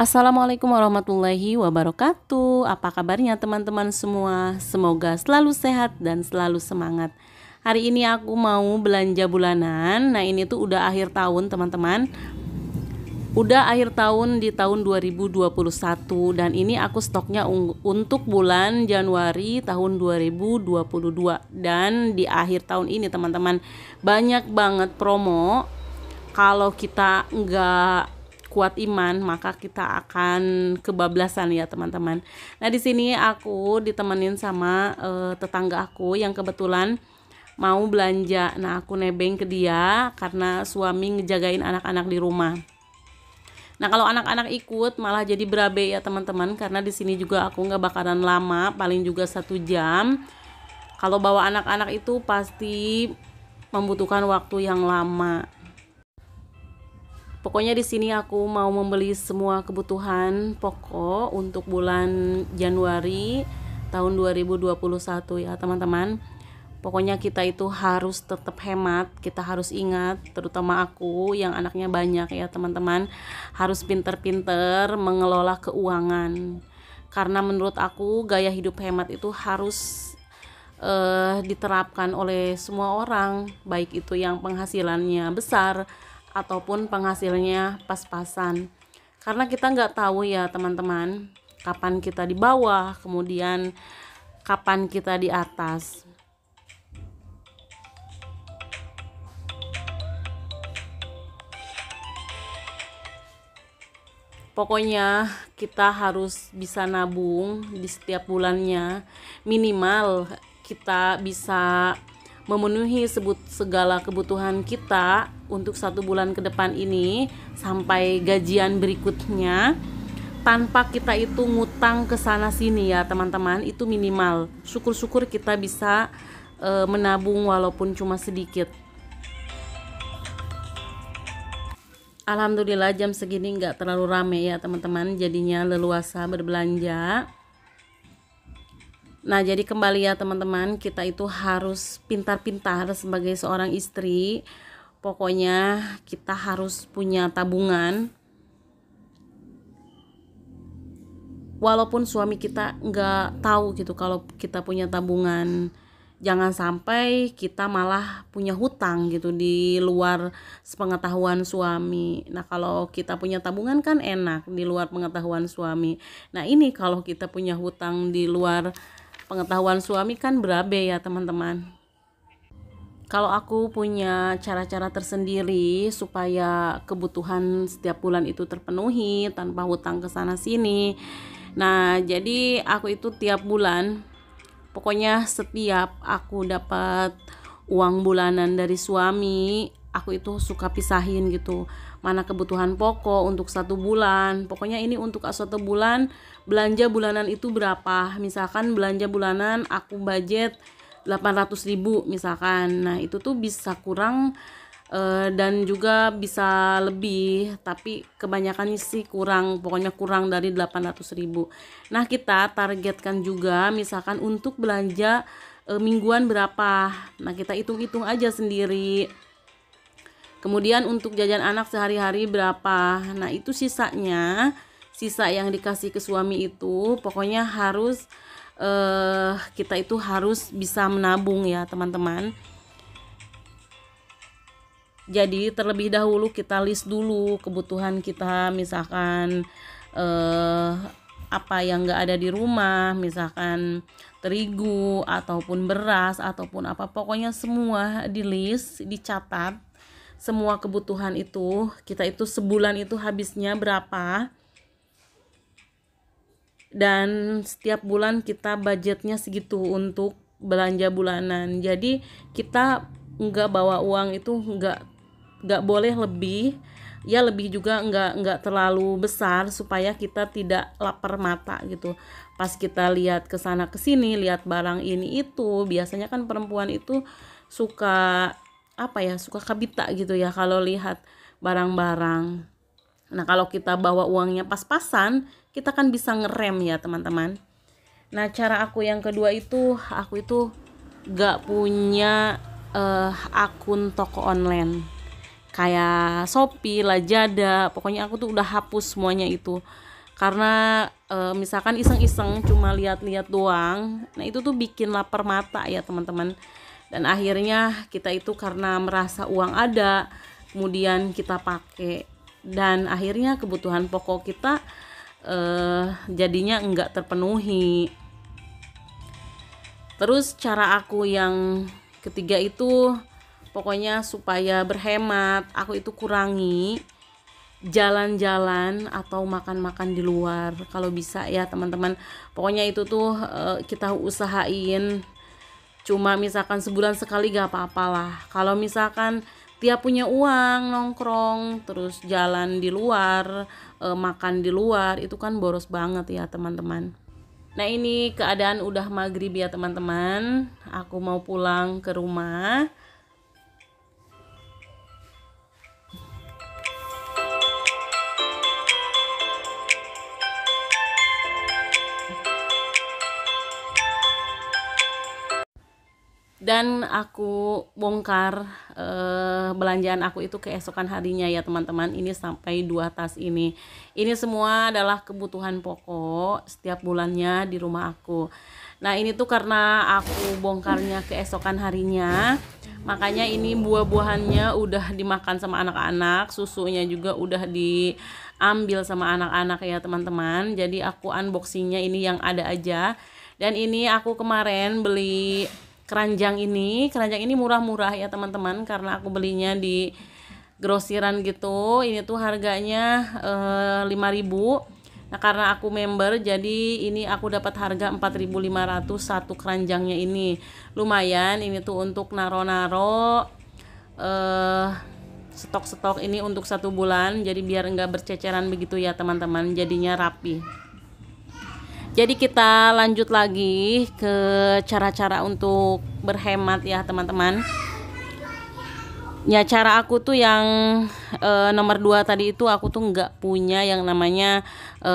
Assalamualaikum warahmatullahi wabarakatuh. Apa kabarnya teman-teman semua? Semoga selalu sehat dan selalu semangat. Hari ini aku mau belanja bulanan. Nah, ini tuh udah akhir tahun, teman-teman. Udah akhir tahun di tahun 2021 dan ini aku stoknya untuk bulan Januari tahun 2022 dan di akhir tahun ini teman-teman banyak banget promo kalau kita nggak kuat iman maka kita akan kebablasan ya teman-teman. Nah di sini aku ditemenin sama uh, tetangga aku yang kebetulan mau belanja. Nah, aku nebeng ke dia karena suami ngejagain anak-anak di rumah. Nah, kalau anak-anak ikut malah jadi berabe ya teman-teman karena di sini juga aku nggak bakaran lama, paling juga satu jam. Kalau bawa anak-anak itu pasti membutuhkan waktu yang lama. Pokoknya di sini aku mau membeli semua kebutuhan pokok untuk bulan Januari tahun 2021 ya, teman-teman. Pokoknya kita itu harus tetap hemat, kita harus ingat, terutama aku yang anaknya banyak ya, teman-teman, harus pinter-pinter mengelola keuangan. Karena menurut aku gaya hidup hemat itu harus uh, diterapkan oleh semua orang, baik itu yang penghasilannya besar ataupun penghasilnya pas-pasan karena kita nggak tahu ya teman-teman kapan kita di bawah kemudian kapan kita di atas pokoknya kita harus bisa nabung di setiap bulannya minimal kita bisa memenuhi sebut segala kebutuhan kita untuk satu bulan ke depan ini sampai gajian berikutnya tanpa kita itu ngutang ke sana sini ya teman-teman itu minimal syukur-syukur kita bisa e, menabung walaupun cuma sedikit Alhamdulillah jam segini nggak terlalu rame ya teman-teman jadinya leluasa berbelanja Nah, jadi kembali ya teman-teman, kita itu harus pintar-pintar sebagai seorang istri. Pokoknya kita harus punya tabungan. Walaupun suami kita nggak tahu gitu kalau kita punya tabungan, jangan sampai kita malah punya hutang gitu di luar sepengetahuan suami. Nah, kalau kita punya tabungan kan enak di luar pengetahuan suami. Nah, ini kalau kita punya hutang di luar pengetahuan suami kan berabe ya teman-teman kalau aku punya cara-cara tersendiri supaya kebutuhan setiap bulan itu terpenuhi tanpa hutang ke sana sini. Nah, jadi aku itu tiap bulan pokoknya setiap aku dapat uang bulanan dari suami, aku itu suka pisahin gitu mana kebutuhan pokok untuk satu bulan. Pokoknya ini untuk satu bulan belanja bulanan itu berapa. Misalkan belanja bulanan aku budget 800 ribu misalkan. Nah itu tuh bisa kurang eh, dan juga bisa lebih tapi kebanyakan sih kurang pokoknya kurang dari 800 ribu nah kita targetkan juga misalkan untuk belanja eh, mingguan berapa nah kita hitung-hitung aja sendiri Kemudian untuk jajan anak sehari-hari berapa? Nah, itu sisanya, sisa yang dikasih ke suami itu pokoknya harus eh kita itu harus bisa menabung ya, teman-teman. Jadi terlebih dahulu kita list dulu kebutuhan kita misalkan eh apa yang nggak ada di rumah misalkan terigu ataupun beras ataupun apa pokoknya semua di list dicatat semua kebutuhan itu kita itu sebulan itu habisnya berapa dan setiap bulan kita budgetnya segitu untuk belanja bulanan jadi kita nggak bawa uang itu nggak nggak boleh lebih ya lebih juga nggak nggak terlalu besar supaya kita tidak lapar mata gitu pas kita lihat ke sana ke sini lihat barang ini itu biasanya kan perempuan itu suka apa ya suka kabita gitu ya kalau lihat barang-barang nah kalau kita bawa uangnya pas-pasan kita kan bisa ngerem ya teman-teman nah cara aku yang kedua itu aku itu gak punya uh, akun toko online kayak Shopee, Lazada, pokoknya aku tuh udah hapus semuanya itu karena e, misalkan iseng-iseng cuma lihat-lihat doang nah itu tuh bikin lapar mata ya teman-teman dan akhirnya kita itu karena merasa uang ada kemudian kita pakai dan akhirnya kebutuhan pokok kita eh, jadinya enggak terpenuhi terus cara aku yang ketiga itu pokoknya supaya berhemat aku itu kurangi jalan-jalan atau makan-makan di luar kalau bisa ya teman-teman pokoknya itu tuh eh, kita usahain cuma misalkan sebulan sekali gak apa-apalah kalau misalkan tiap punya uang nongkrong terus jalan di luar e, makan di luar itu kan boros banget ya teman-teman nah ini keadaan udah maghrib ya teman-teman aku mau pulang ke rumah dan aku bongkar uh, belanjaan aku itu keesokan harinya ya teman-teman ini sampai dua tas ini ini semua adalah kebutuhan pokok setiap bulannya di rumah aku nah ini tuh karena aku bongkarnya keesokan harinya makanya ini buah-buahannya udah dimakan sama anak-anak susunya juga udah diambil sama anak-anak ya teman-teman jadi aku unboxingnya ini yang ada aja dan ini aku kemarin beli keranjang ini keranjang ini murah-murah ya teman-teman karena aku belinya di grosiran gitu ini tuh harganya eh, 5000 nah karena aku member jadi ini aku dapat harga 4500 satu keranjangnya ini lumayan ini tuh untuk naro-naro eh stok-stok ini untuk satu bulan jadi biar enggak berceceran begitu ya teman-teman jadinya rapi jadi kita lanjut lagi ke cara-cara untuk berhemat ya teman-teman. Ya cara aku tuh yang e, nomor dua tadi itu aku tuh nggak punya yang namanya e,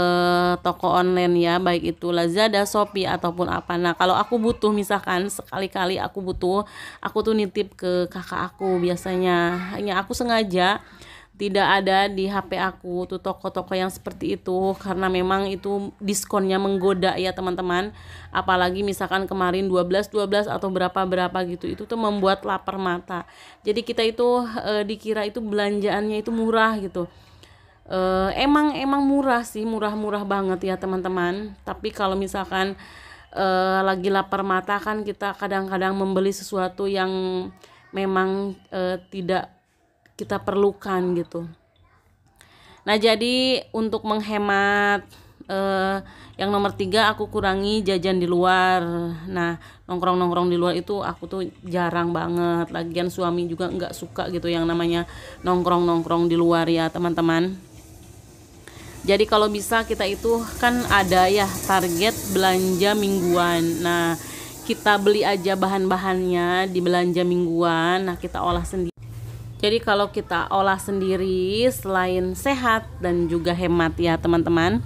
toko online ya baik itu Lazada, Shopee ataupun apa. Nah kalau aku butuh misalkan sekali-kali aku butuh aku tuh nitip ke kakak aku biasanya. Ya aku sengaja tidak ada di HP aku tuh toko-toko yang seperti itu karena memang itu diskonnya menggoda ya teman-teman apalagi misalkan kemarin 12 12 atau berapa berapa gitu itu tuh membuat lapar mata jadi kita itu e, dikira itu belanjaannya itu murah gitu e, emang emang murah sih murah-murah banget ya teman-teman tapi kalau misalkan e, lagi lapar mata kan kita kadang-kadang membeli sesuatu yang memang e, tidak kita perlukan gitu. Nah jadi untuk menghemat eh, yang nomor tiga aku kurangi jajan di luar. Nah nongkrong nongkrong di luar itu aku tuh jarang banget. Lagian suami juga nggak suka gitu yang namanya nongkrong nongkrong di luar ya teman-teman. Jadi kalau bisa kita itu kan ada ya target belanja mingguan. Nah kita beli aja bahan-bahannya di belanja mingguan. Nah kita olah sendiri. Jadi kalau kita olah sendiri selain sehat dan juga hemat ya teman-teman.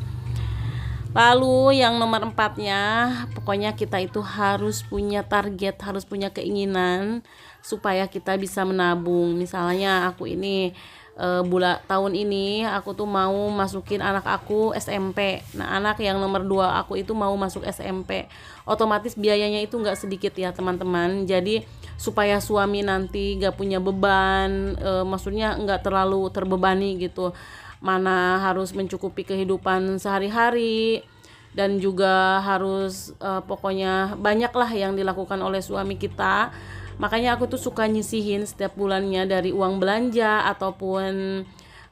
Lalu yang nomor empatnya, pokoknya kita itu harus punya target, harus punya keinginan supaya kita bisa menabung. Misalnya aku ini uh, eh, bulan tahun ini aku tuh mau masukin anak aku SMP. Nah, anak yang nomor 2 aku itu mau masuk SMP. Otomatis biayanya itu nggak sedikit ya, teman-teman. Jadi supaya suami nanti gak punya beban, uh, maksudnya nggak terlalu terbebani gitu. Mana harus mencukupi kehidupan sehari-hari dan juga harus uh, pokoknya banyaklah yang dilakukan oleh suami kita makanya aku tuh suka nyisihin setiap bulannya dari uang belanja ataupun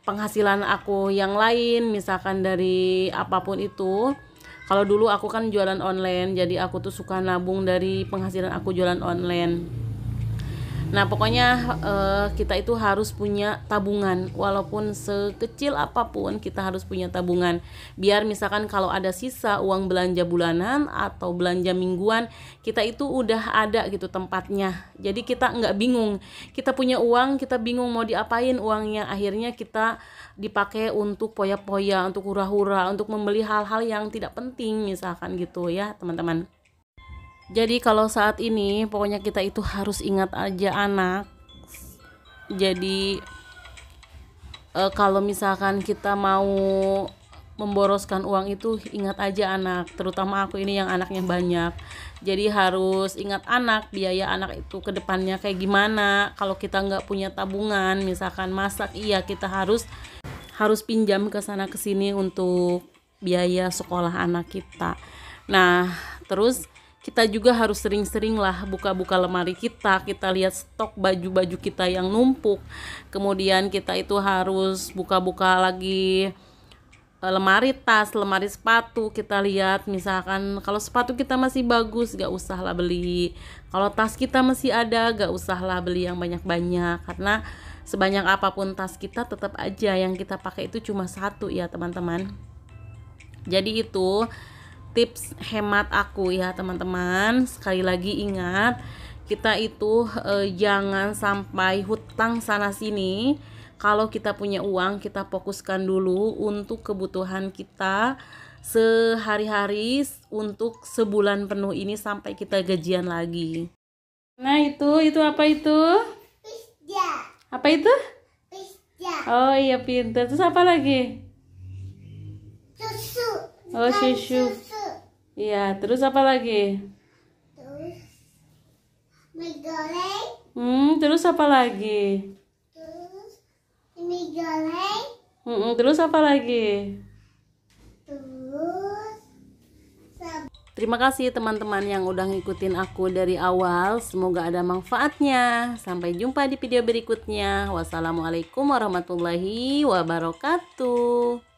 penghasilan aku yang lain misalkan dari apapun itu kalau dulu aku kan jualan online jadi aku tuh suka nabung dari penghasilan aku jualan online Nah, pokoknya uh, kita itu harus punya tabungan walaupun sekecil apapun kita harus punya tabungan. Biar misalkan kalau ada sisa uang belanja bulanan atau belanja mingguan, kita itu udah ada gitu tempatnya. Jadi kita nggak bingung. Kita punya uang, kita bingung mau diapain uangnya. Akhirnya kita dipakai untuk poya-poya, untuk hura-hura, untuk membeli hal-hal yang tidak penting misalkan gitu ya, teman-teman. Jadi kalau saat ini pokoknya kita itu harus ingat aja anak. Jadi e, kalau misalkan kita mau memboroskan uang itu ingat aja anak, terutama aku ini yang anaknya banyak. Jadi harus ingat anak, biaya anak itu ke depannya kayak gimana. Kalau kita nggak punya tabungan, misalkan masak, iya kita harus harus pinjam ke sana ke sini untuk biaya sekolah anak kita. Nah, terus kita juga harus sering-sering lah buka-buka lemari kita, kita lihat stok baju-baju kita yang numpuk. Kemudian kita itu harus buka-buka lagi eh, lemari tas, lemari sepatu kita lihat misalkan kalau sepatu kita masih bagus gak usahlah beli kalau tas kita masih ada gak usahlah beli yang banyak-banyak karena sebanyak apapun tas kita tetap aja yang kita pakai itu cuma satu ya teman-teman jadi itu tips hemat aku ya teman-teman sekali lagi ingat kita itu e, jangan sampai hutang sana sini kalau kita punya uang kita fokuskan dulu untuk kebutuhan kita sehari-hari untuk sebulan penuh ini sampai kita gajian lagi nah itu itu apa itu pizza apa itu pizza oh iya pintar. terus apa lagi susu oh susu, susu. Iya, terus apa lagi? Terus mie goreng. Hmm, terus apa lagi? Terus mie goreng. Hmm, terus apa lagi? Terus Terima kasih teman-teman yang udah ngikutin aku dari awal. Semoga ada manfaatnya. Sampai jumpa di video berikutnya. Wassalamualaikum warahmatullahi wabarakatuh.